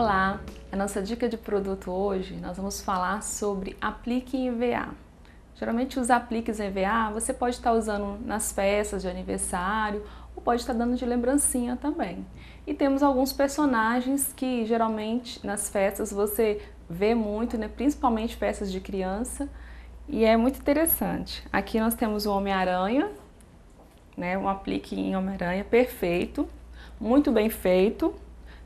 Olá, a nossa dica de produto hoje nós vamos falar sobre aplique EVA. Geralmente os apliques em EVA você pode estar usando nas festas de aniversário ou pode estar dando de lembrancinha também. E temos alguns personagens que geralmente nas festas você vê muito, né? principalmente festas de criança, e é muito interessante. Aqui nós temos o Homem-Aranha, né? um aplique em Homem-Aranha perfeito, muito bem feito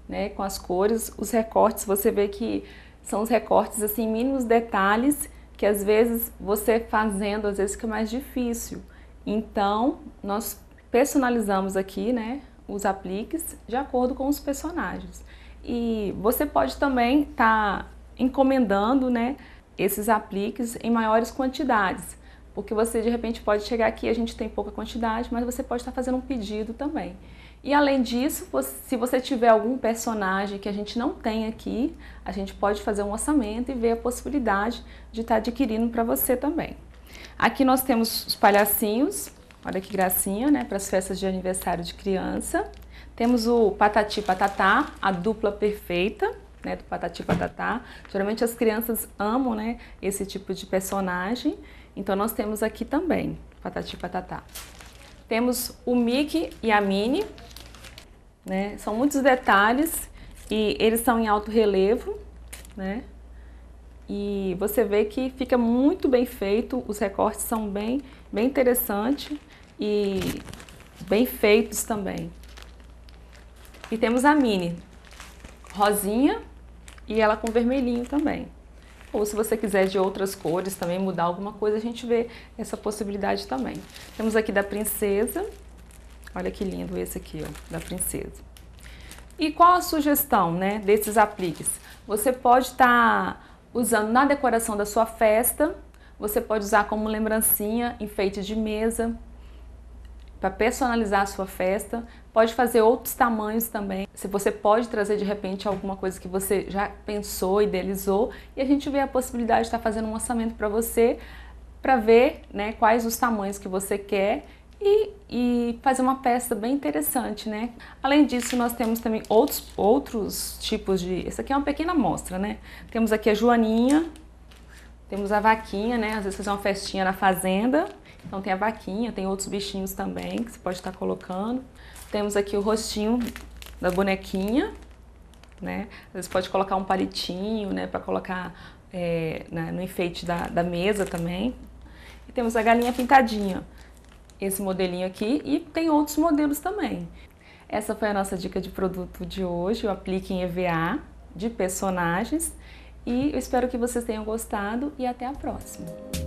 né, com as cores, os recortes, você vê que são os recortes assim, mínimos detalhes que às vezes você fazendo, às vezes fica mais difícil. Então, nós personalizamos aqui, né, os apliques de acordo com os personagens. E você pode também estar tá encomendando, né, esses apliques em maiores quantidades, porque você de repente pode chegar aqui, a gente tem pouca quantidade, mas você pode estar tá fazendo um pedido também. E além disso, se você tiver algum personagem que a gente não tem aqui, a gente pode fazer um orçamento e ver a possibilidade de estar tá adquirindo para você também. Aqui nós temos os palhacinhos, olha que gracinha, né, para as festas de aniversário de criança. Temos o patati patatá, a dupla perfeita, né, do patati patatá. Geralmente as crianças amam, né, esse tipo de personagem. Então nós temos aqui também patati patatá. Temos o Mickey e a Minnie, né? São muitos detalhes e eles são em alto relevo, né? E você vê que fica muito bem feito, os recortes são bem, bem interessantes e bem feitos também. E temos a mini rosinha e ela com vermelhinho também. Ou se você quiser de outras cores também, mudar alguma coisa, a gente vê essa possibilidade também. Temos aqui da princesa, Olha que lindo esse aqui, ó, da princesa. E qual a sugestão, né, desses apliques? Você pode estar tá usando na decoração da sua festa, você pode usar como lembrancinha, enfeite de mesa, para personalizar a sua festa. Pode fazer outros tamanhos também. Se você pode trazer de repente alguma coisa que você já pensou, idealizou, e a gente vê a possibilidade de estar tá fazendo um orçamento para você, para ver né, quais os tamanhos que você quer e, e fazer uma peça bem interessante, né? Além disso, nós temos também outros, outros tipos de... Essa aqui é uma pequena amostra, né? Temos aqui a joaninha, temos a vaquinha, né? Às vezes fazer uma festinha na fazenda. Então tem a vaquinha, tem outros bichinhos também que você pode estar colocando. Temos aqui o rostinho da bonequinha, né? Às vezes pode colocar um palitinho, né? Para colocar é, no enfeite da, da mesa também. E temos a galinha pintadinha esse modelinho aqui e tem outros modelos também. Essa foi a nossa dica de produto de hoje, o Aplique em EVA de personagens. E eu espero que vocês tenham gostado e até a próxima!